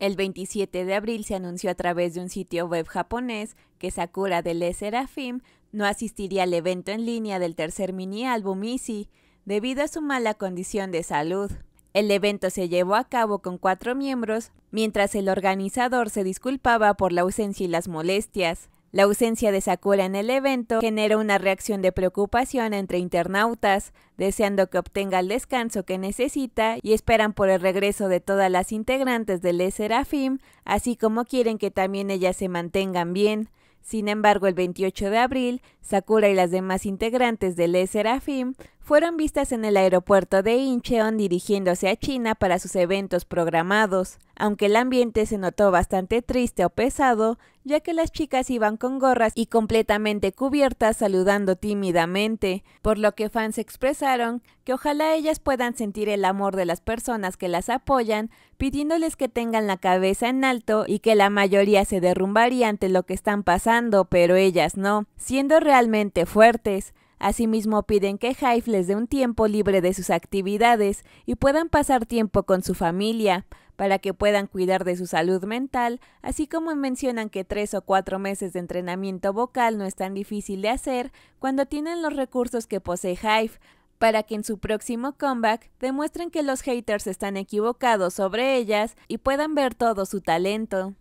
El 27 de abril se anunció a través de un sitio web japonés que Sakura de Le no asistiría al evento en línea del tercer mini álbum Easy debido a su mala condición de salud. El evento se llevó a cabo con cuatro miembros, mientras el organizador se disculpaba por la ausencia y las molestias. La ausencia de Sakura en el evento genera una reacción de preocupación entre internautas, deseando que obtenga el descanso que necesita y esperan por el regreso de todas las integrantes del e Serafim, así como quieren que también ellas se mantengan bien. Sin embargo, el 28 de abril, Sakura y las demás integrantes del e Serafim fueron vistas en el aeropuerto de Incheon dirigiéndose a China para sus eventos programados, aunque el ambiente se notó bastante triste o pesado, ya que las chicas iban con gorras y completamente cubiertas saludando tímidamente, por lo que fans expresaron que ojalá ellas puedan sentir el amor de las personas que las apoyan, pidiéndoles que tengan la cabeza en alto y que la mayoría se derrumbaría ante lo que están pasando, pero ellas no, siendo realmente fuertes. Asimismo, piden que Hive les dé un tiempo libre de sus actividades y puedan pasar tiempo con su familia, para que puedan cuidar de su salud mental, así como mencionan que tres o cuatro meses de entrenamiento vocal no es tan difícil de hacer cuando tienen los recursos que posee Hive, para que en su próximo comeback demuestren que los haters están equivocados sobre ellas y puedan ver todo su talento.